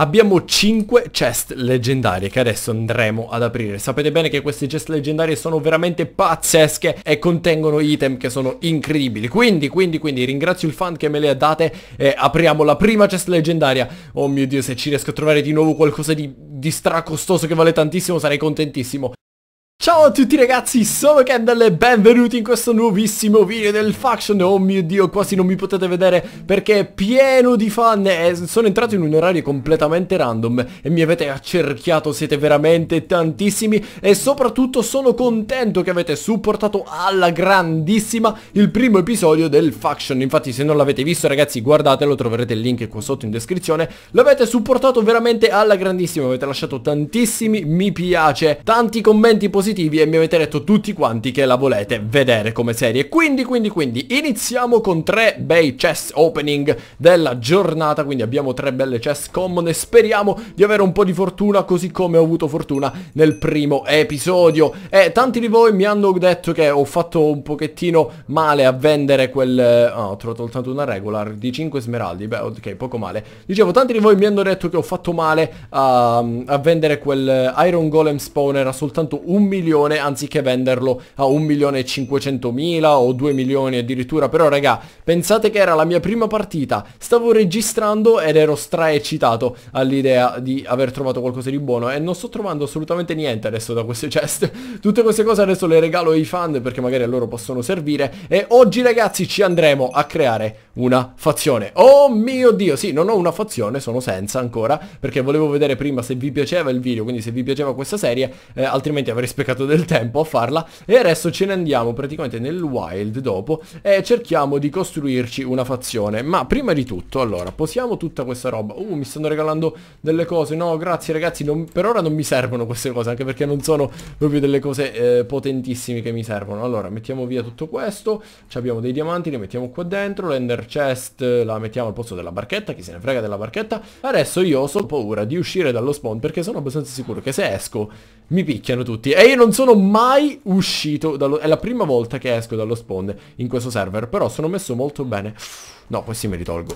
Abbiamo 5 chest leggendarie che adesso andremo ad aprire. Sapete bene che queste chest leggendarie sono veramente pazzesche e contengono item che sono incredibili. Quindi, quindi, quindi ringrazio il fan che me le ha date e apriamo la prima chest leggendaria. Oh mio Dio, se ci riesco a trovare di nuovo qualcosa di, di stracostoso che vale tantissimo sarei contentissimo. Ciao a tutti ragazzi, sono Kendall e benvenuti in questo nuovissimo video del Faction Oh mio dio, quasi non mi potete vedere perché è pieno di fan e sono entrato in un orario completamente random e mi avete accerchiato, siete veramente tantissimi e soprattutto sono contento che avete supportato alla grandissima il primo episodio del Faction Infatti se non l'avete visto ragazzi guardatelo, troverete il link qua sotto in descrizione L'avete supportato veramente alla grandissima, avete lasciato tantissimi mi piace, tanti commenti positivi positivi e mi avete detto tutti quanti che la volete vedere come serie. Quindi, quindi, quindi, iniziamo con tre bei chess opening della giornata, quindi abbiamo tre belle chess common e speriamo di avere un po' di fortuna così come ho avuto fortuna nel primo episodio. E tanti di voi mi hanno detto che ho fatto un pochettino male a vendere quel... oh, ho trovato soltanto una regular di 5 smeraldi, beh ok, poco male. Dicevo, tanti di voi mi hanno detto che ho fatto male a, a vendere quel Iron Golem Spawner a soltanto un minuto milione anziché venderlo a 1 milione e 500 mila o 2 milioni addirittura. Però raga, pensate che era la mia prima partita, stavo registrando ed ero stra eccitato all'idea di aver trovato qualcosa di buono e non sto trovando assolutamente niente adesso da queste ceste Tutte queste cose adesso le regalo ai fan perché magari a loro possono servire e oggi ragazzi ci andremo a creare una fazione. Oh mio dio, sì, non ho una fazione, sono senza ancora perché volevo vedere prima se vi piaceva il video, quindi se vi piaceva questa serie, eh, altrimenti avrei speculato cercato del tempo a farla e adesso ce ne andiamo praticamente nel wild dopo e cerchiamo di costruirci una fazione. Ma prima di tutto, allora, posiamo tutta questa roba. Uh, mi stanno regalando delle cose. No, grazie ragazzi, non, per ora non mi servono queste cose, anche perché non sono proprio delle cose eh, potentissime che mi servono. Allora, mettiamo via tutto questo. Ci abbiamo dei diamanti, li mettiamo qua dentro. L'ender chest eh, la mettiamo al posto della barchetta, chi se ne frega della barchetta. Adesso io ho solo paura di uscire dallo spawn perché sono abbastanza sicuro che se esco mi picchiano tutti. E io non sono mai uscito dallo... È la prima volta che esco dallo spawn in questo server, però sono messo molto bene. No, questi me li tolgo.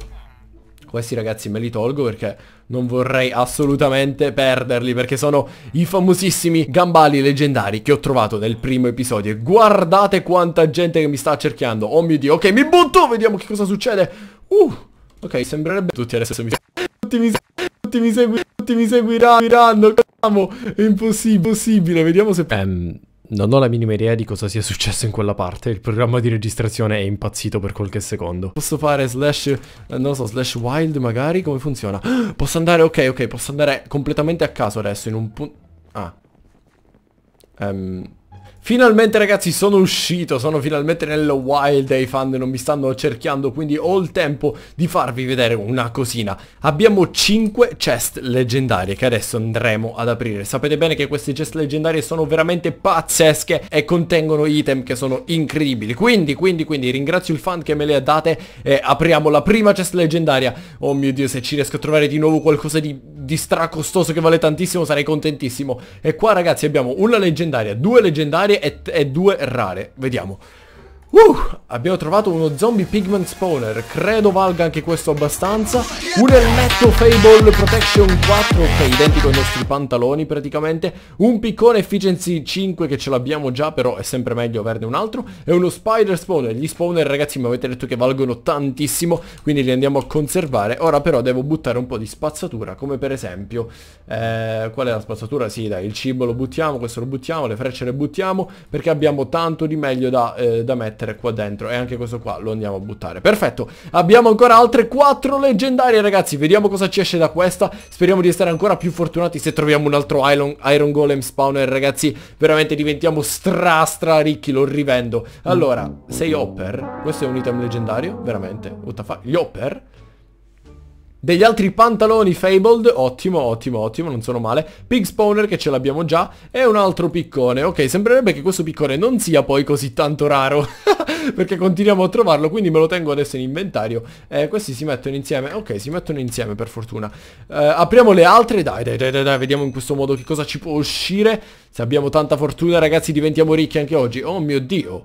Questi ragazzi me li tolgo perché non vorrei assolutamente perderli perché sono i famosissimi gambali leggendari che ho trovato nel primo episodio. Guardate quanta gente che mi sta cerchiando. Oh mio Dio, ok, mi butto, vediamo che cosa succede. Uh, ok, sembrerebbe tutti adesso mi... Tutti mi... Tutti mi, segui... tutti mi seguiranno. È impossibile, vediamo se... Um, non ho la minima idea di cosa sia successo in quella parte, il programma di registrazione è impazzito per qualche secondo. Posso fare slash, eh, non lo so, slash wild magari? Come funziona? Posso andare, ok, ok, posso andare completamente a caso adesso in un punto... Ah. Ehm... Um... Finalmente ragazzi sono uscito, sono finalmente nel wild e i fan non mi stanno cerchiando quindi ho il tempo di farvi vedere una cosina Abbiamo 5 chest leggendarie che adesso andremo ad aprire Sapete bene che queste chest leggendarie sono veramente pazzesche e contengono item che sono incredibili Quindi, quindi, quindi ringrazio il fan che me le ha date e apriamo la prima chest leggendaria Oh mio dio se ci riesco a trovare di nuovo qualcosa di di stracostoso che vale tantissimo sarei contentissimo. E qua ragazzi abbiamo una leggendaria, due leggendarie e, e due rare. Vediamo. Uh, abbiamo trovato uno zombie pigment spawner, credo valga anche questo abbastanza. Un elmetto Fable Protection 4, che è identico ai nostri pantaloni praticamente. Un piccone Efficiency 5 che ce l'abbiamo già, però è sempre meglio averne un altro. E uno spider spawner. Gli spawner ragazzi mi avete detto che valgono tantissimo, quindi li andiamo a conservare. Ora però devo buttare un po' di spazzatura, come per esempio... Eh, qual è la spazzatura? Sì dai, il cibo lo buttiamo, questo lo buttiamo, le frecce le buttiamo, perché abbiamo tanto di meglio da, eh, da mettere mettere qua dentro E anche questo qua lo andiamo a buttare Perfetto, abbiamo ancora altre 4 leggendarie ragazzi Vediamo cosa ci esce da questa Speriamo di essere ancora più fortunati se troviamo un altro Iron, Iron Golem Spawner ragazzi Veramente diventiamo stra stra ricchi, lo rivendo Allora, 6 Hopper Questo è un item leggendario, veramente What the fuck, gli Hopper degli altri pantaloni Fabled, ottimo, ottimo, ottimo, non sono male. Pig Spawner che ce l'abbiamo già e un altro piccone. Ok, sembrerebbe che questo piccone non sia poi così tanto raro perché continuiamo a trovarlo, quindi me lo tengo adesso in inventario. Eh, questi si mettono insieme, ok, si mettono insieme per fortuna. Eh, apriamo le altre, dai, dai, dai, dai, dai, vediamo in questo modo che cosa ci può uscire. Se abbiamo tanta fortuna ragazzi diventiamo ricchi anche oggi. Oh mio Dio!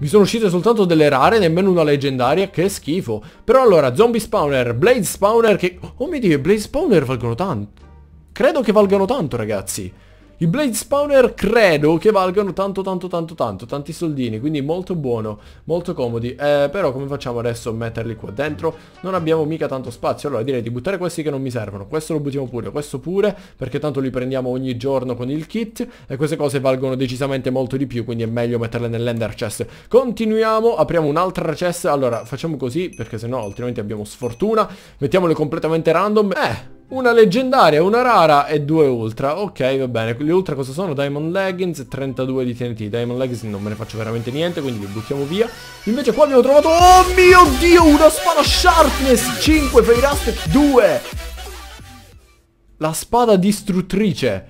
Mi sono uscite soltanto delle rare, nemmeno una leggendaria, che schifo. Però allora, zombie spawner, blade spawner che... Oh mio dio, blade spawner valgono tanto. Credo che valgano tanto, ragazzi. I blade spawner credo che valgano tanto tanto tanto tanto, tanti soldini, quindi molto buono, molto comodi. Eh, però come facciamo adesso a metterli qua dentro? Non abbiamo mica tanto spazio, allora direi di buttare questi che non mi servono. Questo lo buttiamo pure, questo pure, perché tanto li prendiamo ogni giorno con il kit e queste cose valgono decisamente molto di più, quindi è meglio metterle nell'ender chest. Continuiamo, apriamo un'altra chest, allora facciamo così perché sennò altrimenti abbiamo sfortuna. Mettiamole completamente random. Eh... Una leggendaria, una rara e due ultra. Ok, va bene. Le ultra cosa sono? Diamond Leggings e 32 di TNT. Diamond Leggings non me ne faccio veramente niente, quindi li buttiamo via. Invece qua abbiamo trovato... Oh mio Dio, una spada Sharpness 5, per Feirastic 2. La spada distruttrice.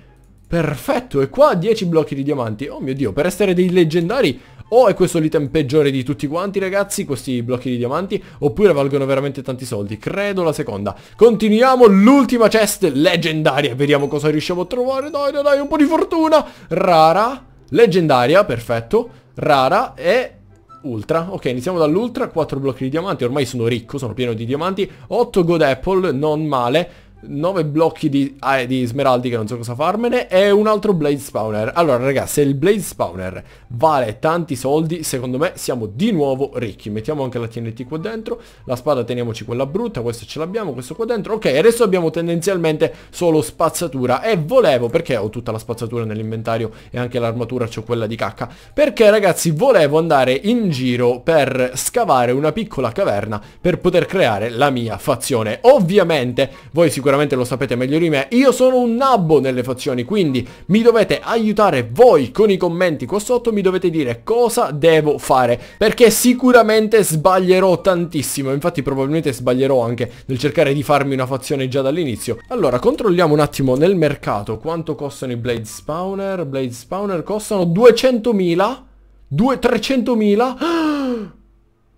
Perfetto, e qua 10 blocchi di diamanti. Oh mio Dio, per essere dei leggendari o è questo l'item peggiore di tutti quanti ragazzi, questi blocchi di diamanti, oppure valgono veramente tanti soldi. Credo la seconda. Continuiamo, l'ultima chest leggendaria. Vediamo cosa riusciamo a trovare. Dai, dai, dai, un po' di fortuna. Rara, leggendaria, perfetto. Rara e... Ultra, ok iniziamo dall'ultra, 4 blocchi di diamanti, ormai sono ricco, sono pieno di diamanti, 8 god apple, non male, 9 blocchi di, ah, di, smeraldi che non so cosa farmene e un altro blade spawner. Allora ragazzi, se il blade spawner vale tanti soldi, secondo me siamo di nuovo ricchi. Mettiamo anche la TNT qua dentro, la spada teniamoci quella brutta, questo ce l'abbiamo, questo qua dentro. Ok, adesso abbiamo tendenzialmente solo spazzatura e volevo, perché ho tutta la spazzatura nell'inventario e anche l'armatura c'ho quella di cacca? Perché ragazzi, volevo andare in giro per scavare una piccola caverna per poter creare la mia fazione. Ovviamente voi sicuramente sicuramente lo sapete meglio di me, io sono un nabbo nelle fazioni, quindi mi dovete aiutare voi con i commenti qua sotto, mi dovete dire cosa devo fare, perché sicuramente sbaglierò tantissimo, infatti probabilmente sbaglierò anche nel cercare di farmi una fazione già dall'inizio. Allora, controlliamo un attimo nel mercato quanto costano i Blade Spawner, Blade Spawner costano 200.000, 200.000, 300.000...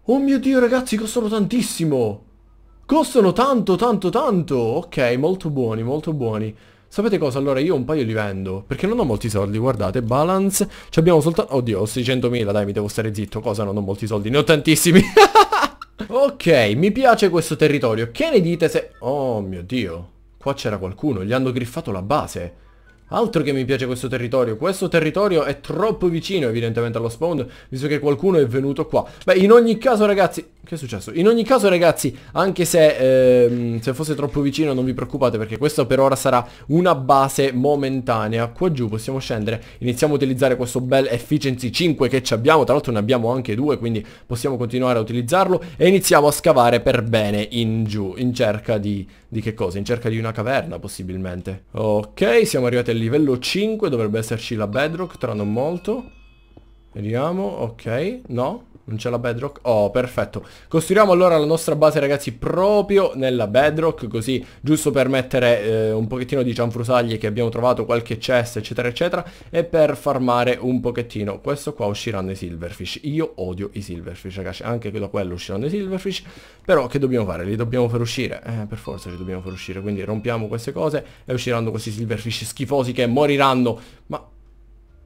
Oh mio dio ragazzi costano tantissimo Costano tanto, tanto, tanto! Ok, molto buoni, molto buoni. Sapete cosa? Allora io un paio li vendo Perché non ho molti soldi, guardate Balance Ci abbiamo soltanto... Oddio, ho 600.000 Dai, mi devo stare zitto Cosa? Non ho molti soldi Ne ho tantissimi Ok, mi piace questo territorio Che ne dite se... Oh mio Dio Qua c'era qualcuno Gli hanno griffato la base Altro che mi piace questo territorio Questo territorio è troppo vicino evidentemente allo spawn Visto che qualcuno è venuto qua Beh, in ogni caso ragazzi che è successo? In ogni caso ragazzi, anche se, ehm, se fosse troppo vicino non vi preoccupate perché questo per ora sarà una base momentanea. Qua giù possiamo scendere, iniziamo a utilizzare questo bel efficiency 5 che ci abbiamo, tra l'altro ne abbiamo anche due quindi possiamo continuare a utilizzarlo e iniziamo a scavare per bene in giù, in cerca di, di che cosa? In cerca di una caverna possibilmente. Ok, siamo arrivati al livello 5, dovrebbe esserci la bedrock tra non molto. Vediamo, ok, no, non c'è la bedrock? Oh, perfetto. Costruiamo allora la nostra base, ragazzi, proprio nella bedrock, così giusto per mettere eh, un pochettino di cianfrusaglie che abbiamo trovato, qualche chest, eccetera, eccetera, e per farmare un pochettino. Questo qua usciranno i silverfish. Io odio i silverfish, ragazzi, anche da quello usciranno i silverfish, però che dobbiamo fare? Li dobbiamo far uscire? Eh, per forza li dobbiamo far uscire, quindi rompiamo queste cose e usciranno questi silverfish schifosi che moriranno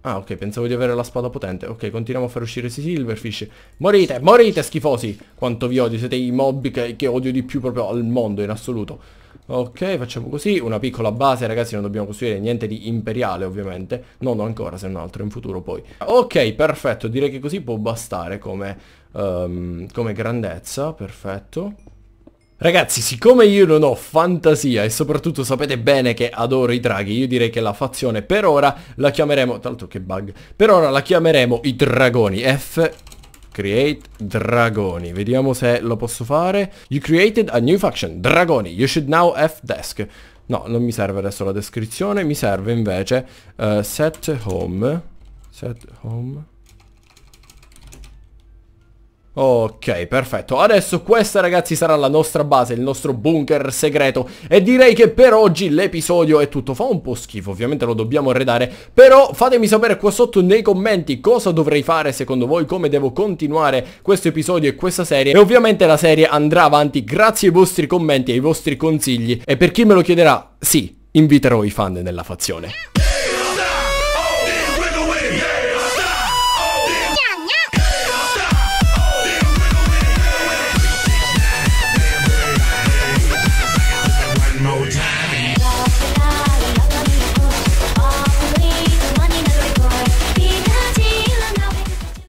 Ah, ok, pensavo di avere la spada potente. Ok, continuiamo a far uscire questi silverfish. Morite, morite, schifosi! Quanto vi odio, siete i mob che, che odio di più proprio al mondo in assoluto. Ok, facciamo così. Una piccola base, ragazzi, non dobbiamo costruire niente di imperiale, ovviamente. No, non ancora, se non altro, in futuro poi. Ok, perfetto, direi che così può bastare come, um, come grandezza, perfetto. Ragazzi, siccome io non ho fantasia e soprattutto sapete bene che adoro i draghi, io direi che la fazione per ora la chiameremo... Tanto che bug. Per ora la chiameremo i dragoni. F create dragoni. Vediamo se lo posso fare. You created a new faction, dragoni. You should now F desk. No, non mi serve adesso la descrizione, mi serve invece uh, set home. Set home. Ok, perfetto. Adesso questa ragazzi sarà la nostra base, il nostro bunker segreto e direi che per oggi l'episodio è tutto. Fa un po' schifo, ovviamente lo dobbiamo redare, però fatemi sapere qua sotto nei commenti cosa dovrei fare secondo voi, come devo continuare questo episodio e questa serie e ovviamente la serie andrà avanti grazie ai vostri commenti e ai vostri consigli e per chi me lo chiederà, sì, inviterò i fan nella fazione.